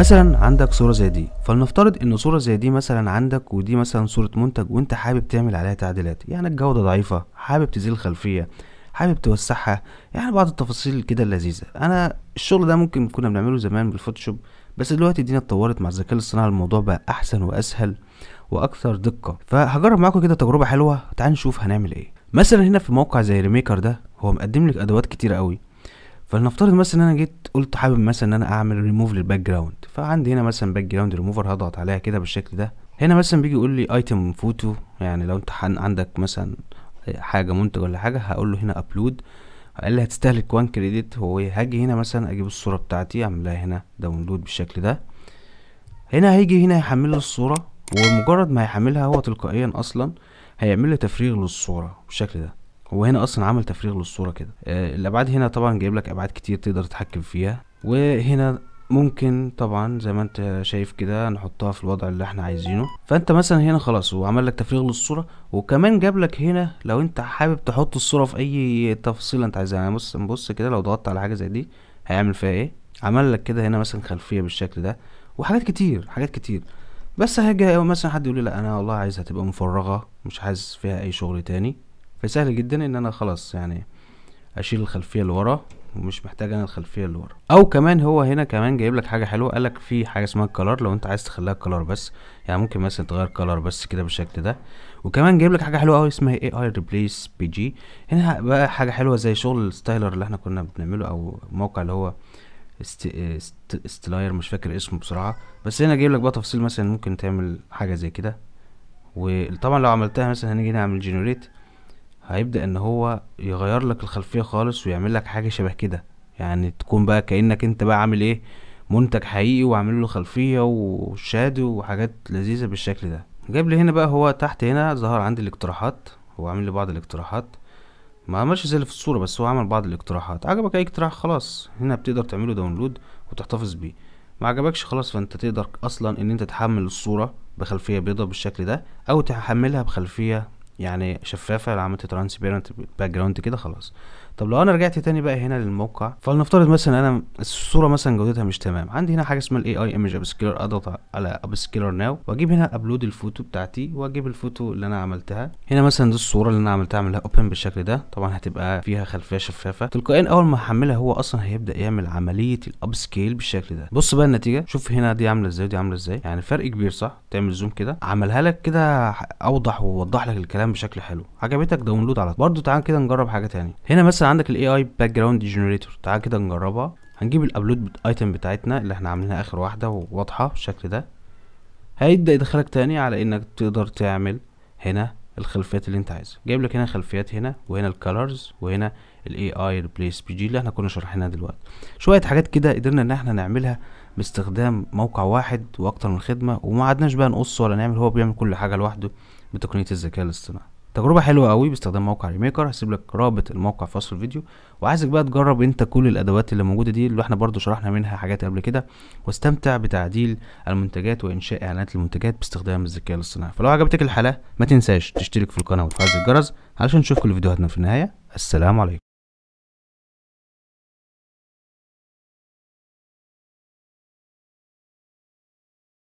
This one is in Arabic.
مثلا عندك صورة زي دي فلنفترض ان صورة زي دي مثلا عندك ودي مثلا صورة منتج وانت حابب تعمل عليها تعديلات يعني الجودة ضعيفة حابب تزيل الخلفية حابب توسعها يعني بعض التفاصيل كده اللذيذة انا الشغل ده ممكن كنا بنعمله زمان بالفوتوشوب بس دلوقتي الدنيا اتطورت مع الذكاء الاصطناعي الموضوع بقى احسن واسهل واكثر دقة فهجرب معاكم كده تجربة حلوة تعال نشوف هنعمل ايه مثلا هنا في موقع زي ريميكر ده هو مقدم لك ادوات كتير قوي فلنفترض مثلا ان انا جيت قلت حابب مثلا ان انا اعمل ريموف للباك جراوند فعندي هنا مثلا باك جراوند ريموفر هضغط عليها كده بالشكل ده هنا مثلا بيجي يقول لي ايتم فوتو يعني لو انت عندك مثلا حاجه منتج ولا حاجه هقول له هنا ابلود قال لي هتستهلك وان كريدت هو هاجي هنا مثلا اجيب الصوره بتاعتي اعملها هنا داونلود بالشكل ده هنا هيجي هنا يحمل لي الصوره ومجرد ما هيحملها هو تلقائيا اصلا هيعمل لي تفريغ للصوره بالشكل ده هو هنا اصلا عمل تفريغ للصوره كده آه، الابعاد هنا طبعا جايب لك ابعاد كتير تقدر تتحكم فيها وهنا ممكن طبعا زي ما انت شايف كده نحطها في الوضع اللي احنا عايزينه فانت مثلا هنا خلاص هو لك تفريغ للصوره وكمان جاب لك هنا لو انت حابب تحط الصوره في اي تفصيله انت عايزها يعني بص بص كده لو ضغطت على حاجه زي دي هيعمل فيها ايه عمل لك كده هنا مثلا خلفيه بالشكل ده وحاجات كتير حاجات كتير بس هاجي مثلا حد يقول لي لا انا والله عايزها تبقى مفرغه مش عايز فيها اي شغل تاني فسهل جدا ان انا خلاص يعني اشيل الخلفيه لورا ومش محتاج انا الخلفيه اللي ورا او كمان هو هنا كمان جايب لك حاجه حلوه قالك في حاجه اسمها كلر لو انت عايز تخليها كلر بس يعني ممكن مثلا تغير كلر بس كده بالشكل ده وكمان جايب لك حاجه حلوه قوي اسمها اي اي ريبليس بي جي هنا بقى حاجه حلوه زي شغل الستايلر اللي احنا كنا بنعمله او موقع اللي هو است... است... استلاير مش فاكر اسمه بسرعه بس هنا جايب لك بقى تفاصيل مثلا ممكن تعمل حاجه زي كده وطبعا لو عملتها مثلا هنيجي نعمل اعمل جنريت هيبدأ ان هو يغير لك الخلفية خالص ويعمل لك حاجة شبه كده يعني تكون بقى كأنك انت بقى عامل ايه منتج حقيقي وعامل له خلفية وشادو وحاجات لذيذة بالشكل ده جاب لي هنا بقى هو تحت هنا ظهر عندي الاقتراحات هو عامل لي بعض الاقتراحات ما عملش زي اللي في الصورة بس هو عمل بعض الاقتراحات عجبك اي اقتراح خلاص هنا بتقدر تعمله داونلود وتحتفظ بيه ما عجبكش خلاص فانت تقدر اصلا ان انت تحمل الصورة بخلفية بيضة بالشكل ده او تحملها بخلفية يعني شفافه لو عملت ترانسبيرنت باك جراوند كده خلاص طب لو انا رجعت تاني بقى هنا للموقع فلنفترض مثلا انا الصوره مثلا جودتها مش تمام عندي هنا حاجه اسمها الاي اي ايمج ابسكيلر اضغط على ابسكيلر ناو واجيب هنا ابلود الفوتو بتاعتي واجيب الفوتو اللي انا عملتها هنا مثلا دي الصوره اللي انا عملتها اعملها اوبن بالشكل ده طبعا هتبقى فيها خلفيه شفافه تلقائيا اول ما هحملها هو اصلا هيبدا يعمل عمليه الاب سكيل بالشكل ده بص بقى النتيجه شوف هنا دي عامله ازاي ودي عامله ازاي يعني فرق كبير صح تعمل زوم كده عملها لك كده اوضح ووضح لك الكلام بتتعامل بشكل حلو عجبتك داونلود على برضو تعال كده نجرب حاجه تانية هنا مثلا عندك الاي اي باك جراوند جنريتور تعال كده نجربها هنجيب الابلود ايتم بتاعتنا اللي احنا عاملينها اخر واحده وواضحه بالشكل ده هيبدا يدخلك تاني على انك تقدر تعمل هنا الخلفيات اللي انت عايزها جايب لك هنا خلفيات هنا وهنا الكالرز وهنا الاي اي ريبليس بي جي اللي احنا كنا شرحناها دلوقتي شويه حاجات كده قدرنا ان احنا نعملها باستخدام موقع واحد واكتر من خدمه وما عدناش بقى نقص ولا نعمل هو بيعمل كل حاجه لوحده بتقنيه الذكاء الاصطناعي تجربه حلوه قوي باستخدام موقع ريميكر هسيب لك رابط الموقع في وصف الفيديو وعايزك بقى تجرب انت كل الادوات اللي موجوده دي اللي احنا برضو شرحنا منها حاجات قبل كده واستمتع بتعديل المنتجات وانشاء اعلانات المنتجات باستخدام الذكاء الاصطناعي فلو عجبتك الحلقه ما تنساش تشترك في القناه وتفعل الجرس علشان نشوف كل فيديوهاتنا في النهايه السلام عليكم